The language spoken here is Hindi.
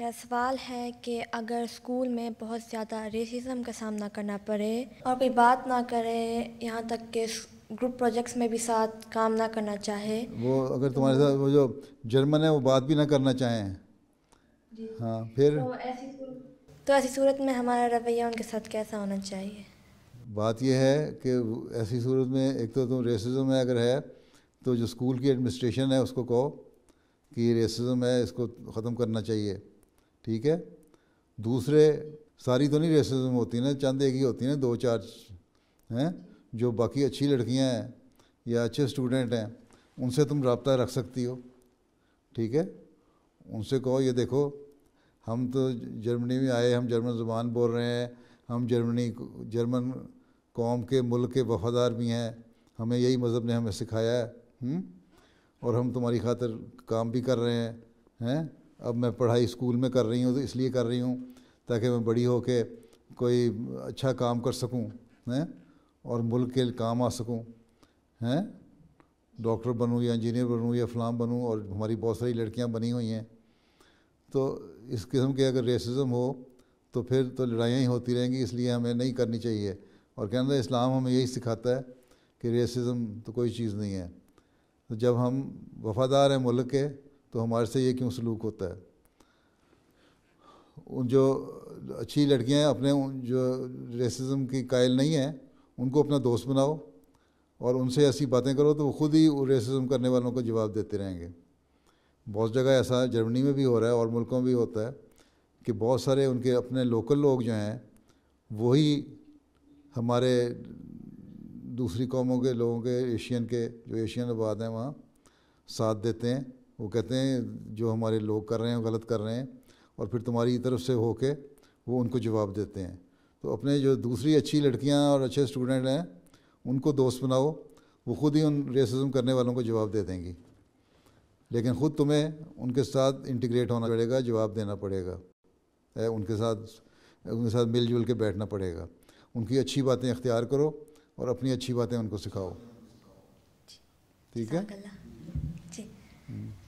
मेरा सवाल है कि अगर स्कूल में बहुत ज़्यादा रेसिज्म का सामना करना पड़े और कोई बात ना करे यहाँ तक के ग्रुप प्रोजेक्ट्स में भी साथ काम ना करना चाहे वो अगर तुम्हारे साथ वो जो जर्मन है वो बात भी ना करना चाहें हाँ फिर तो ऐसी तो ऐसी सूरत में हमारा रवैया उनके साथ कैसा होना चाहिए बात यह है कि ऐसी सूरत में एक तो तुम रेसिज्म में अगर है तो जो स्कूल की एडमिनिस्ट्रेशन है उसको कहो कि रेसिज्म है इसको ख़त्म करना चाहिए ठीक है दूसरे सारी तो नहीं रेसिज्म होती ना चंद एक ही होती ना दो चार हैं जो बाकी अच्छी लड़कियां हैं या अच्छे स्टूडेंट हैं उनसे तुम रबता रख सकती हो ठीक है उनसे कहो ये देखो हम तो जर्मनी में आए हम जर्मन ज़ुबान बोल रहे हैं हम जर्मनी जर्मन कौम के मुल्क के वफादार भी हैं हमें यही मज़हब ने हमें सिखाया है हुँ? हम्म? और हम तुम्हारी खातर काम भी कर रहे हैं हैं अब मैं पढ़ाई स्कूल में कर रही हूँ तो इसलिए कर रही हूँ ताकि मैं बड़ी हो के कोई अच्छा काम कर सकूँ हैं और मुल्क के काम आ सकूँ हैं डॉक्टर बनूँ या इंजीनियर बनूँ या फ़लाम बनूँ और हमारी बहुत सारी लड़कियाँ बनी हुई हैं तो इस किस्म के अगर रेसिज्म हो तो फिर तो लड़ाइयाँ ही होती रहेंगी इसलिए हमें नहीं करनी चाहिए और कहना इस्लाम हमें यही सिखाता है कि रेसिज्म तो कोई चीज़ नहीं है तो जब हम वफ़ादार हैं मुल्क के तो हमारे से ये क्यों सलूक होता है उन जो अच्छी लड़कियां अपने जो रेसिज्म की कायल नहीं हैं उनको अपना दोस्त बनाओ और उनसे ऐसी बातें करो तो वो खुद ही रेसिज्म करने वालों को जवाब देते रहेंगे बहुत जगह ऐसा जर्मनी में भी हो रहा है और मुल्कों में भी होता है कि बहुत सारे उनके अपने लोकल लोग जो हैं वही हमारे दूसरी कौमों के लोगों के एशियन के जो एशियन आबाद हैं वहाँ साथ देते हैं वो कहते हैं जो हमारे लोग कर रहे हैं गलत कर रहे हैं और फिर तुम्हारी तरफ से हो के वो उनको जवाब देते हैं तो अपने जो दूसरी अच्छी लड़कियाँ और अच्छे स्टूडेंट हैं उनको दोस्त बनाओ वो खुद ही उन रेसिज्म करने वालों को जवाब दे देंगी लेकिन ख़ुद तुम्हें उनके साथ इंटीग्रेट होना पड़ेगा जवाब देना पड़ेगा उनके साथ उनके साथ मिलजुल के बैठना पड़ेगा उनकी अच्छी बातें इख्तियार करो और अपनी अच्छी बातें उनको सिखाओ ठीक है जी हम्म।